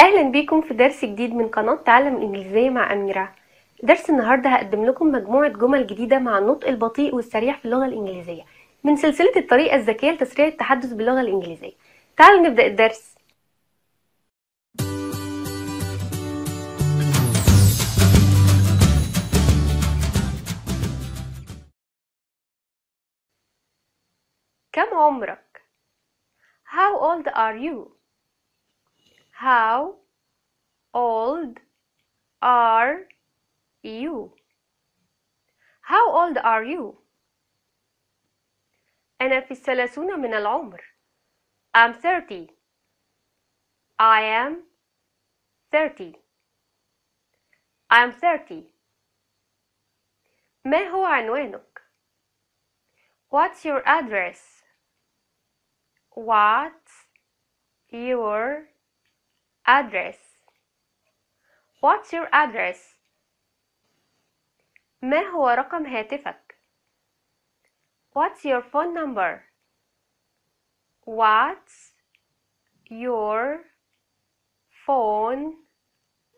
اهلا بيكم في درس جديد من قناه تعلم الانجليزيه مع اميره درس النهارده هقدم لكم مجموعه جمل جديده مع النطق البطيء والسريع في اللغه الانجليزيه من سلسله الطريقه الذكيه لتسريع التحدث باللغه الانجليزيه تعالوا نبدا الدرس كم عمرك How old are you? How old are you? How old are you? أنا في الثلاثون من العمر. I'm 30. I am 30. I'm 30. ما هو عنوانك؟ What's your address? What's your Address What's your address? ما هو رقم هاتفك؟ What's your phone number? What's your phone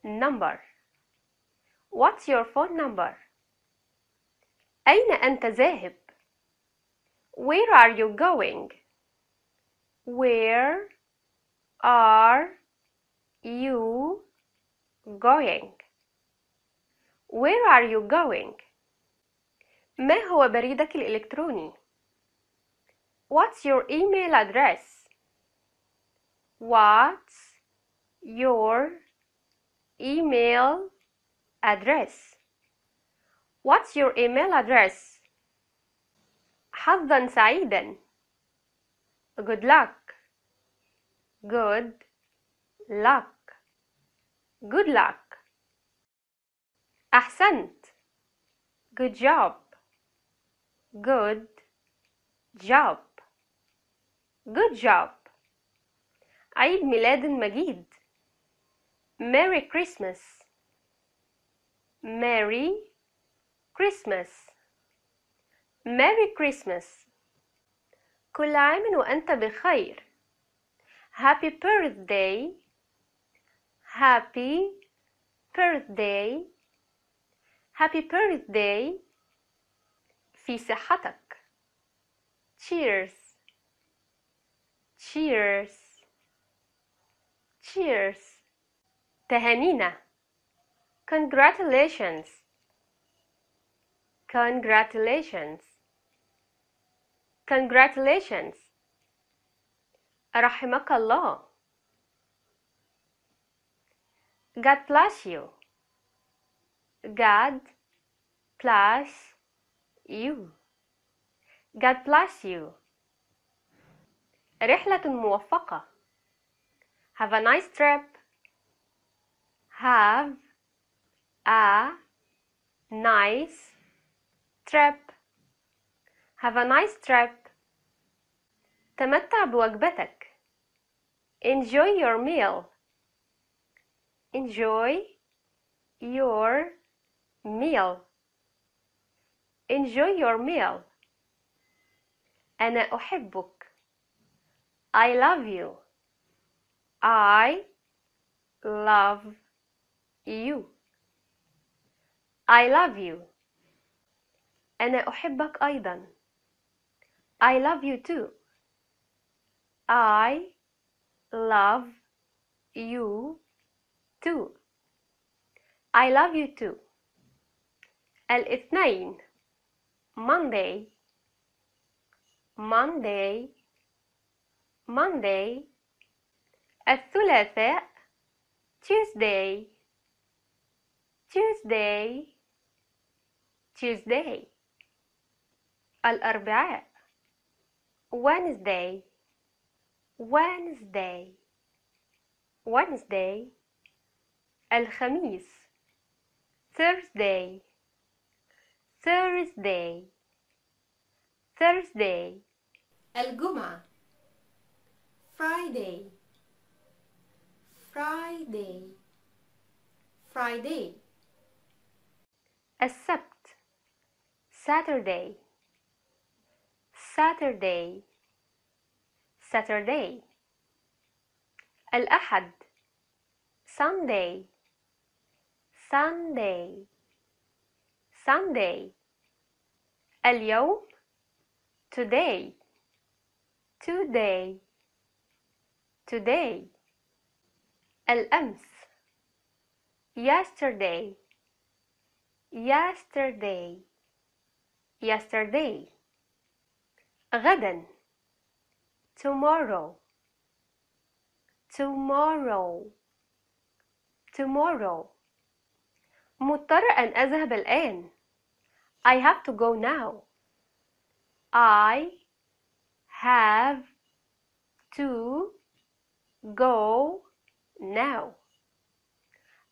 number? What's your phone number? أين أنت ذاهب؟ Where are you going? Where are you going where are you going ما هو بريدك الإلكتروني what's your email address what's your email address what's your email address حظا سعيدا good luck good luck good luck ahsant good job good job good job عيد ميلاد مجيد Merry Christmas Merry Christmas Merry Christmas كل عام وأنت بخير Happy birthday happy birthday happy birthday في صحتك cheers cheers cheers تهانينا congratulations congratulations congratulations رحمك الله God bless you. God bless you. God bless you. رحلة موفقة. Have a nice trip. Have a nice trip. Have a nice trip. تمتع بوجبتك. Enjoy your meal. Enjoy your meal. Enjoy your meal. أنا أحبك. I love you. I love you. I love you. أنا أحبك أيضا. I love you too. I love you two I love you too الاثنين Monday Monday Monday الثلاثاء Tuesday Tuesday Tuesday الأربعاء Wednesday Wednesday Wednesday الخميس Thursday Thursday Thursday الجمعة Friday Friday Friday السبت Saturday Saturday Saturday الأحد Sunday Sunday Sunday اليوم today today today الأمس yesterday yesterday yesterday غدا tomorrow tomorrow tomorrow مضطر أن أذهب الآن. I have to go now. I have to go now.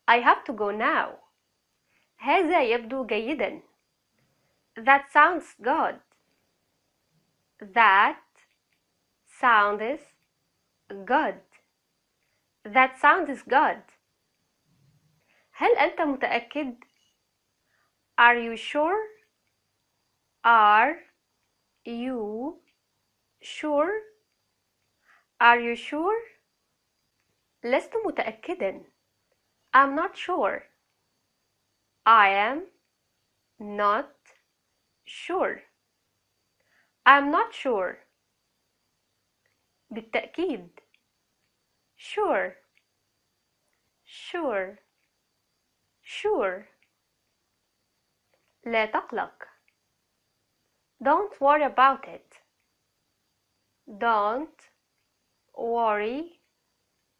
I have to go now. هذا يبدو جيدا. That sounds good. That sounds good. That sounds good. هل أنت متأكد؟ Are you sure? Are you sure? Are you sure? لست متأكدا. I'm not sure. I am not sure. I'm not sure. بالتأكيد. Sure. Sure. Sure. لا تقلق. Don't worry about it. Don't worry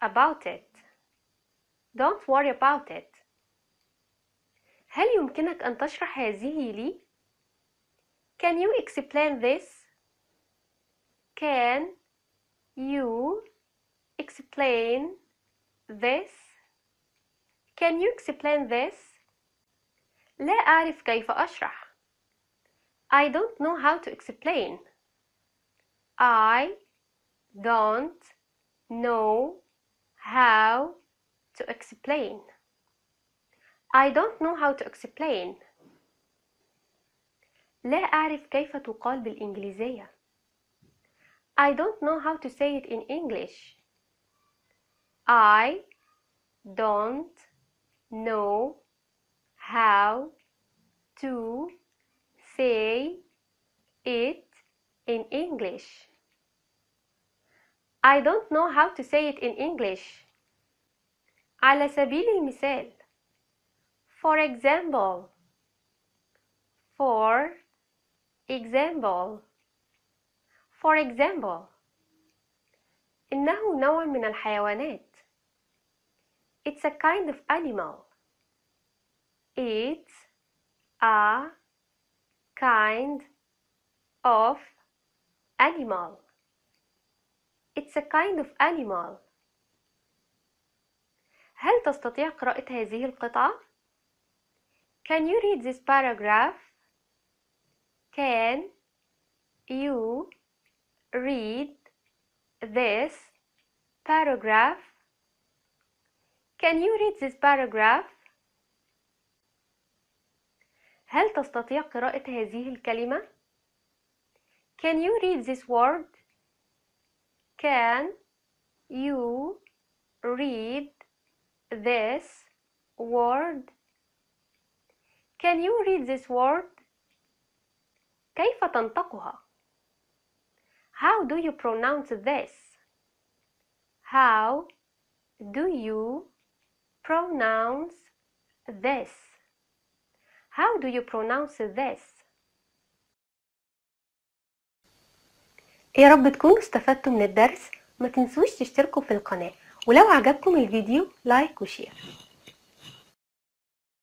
about it. Don't worry about it. هل يمكنك أن تشرح هذه لي؟ Can you explain this? Can you explain this? Can you explain this? لا أعرف كيف أشرح. I don't know how to explain. I don't know how to explain. I don't know how to explain. لا أعرف كيف تقال بالإنجليزية. I don't know how to say it in English. I don't know how to say it in English. I don't know how to say it in English. على سبيل المثال For example For example For example إنه نوع من الحيوانات it's a kind of animal. It's a kind of animal. It's a kind of animal. هل تستطيع قراءة هذه القطعة؟ Can you read this paragraph? Can you read this paragraph? Can you read this paragraph? هل تستطيع قراءة هذه الكلمة؟ Can you read this word? Can you read this word? Can you read this word? كيف تنطقها؟ How do you pronounce this? How do you pronounce this how do you pronounce this يا رب تكونوا استفدتوا من الدرس ما تنسوش تشتركوا في القناة ولو عجبكم الفيديو لايك وشير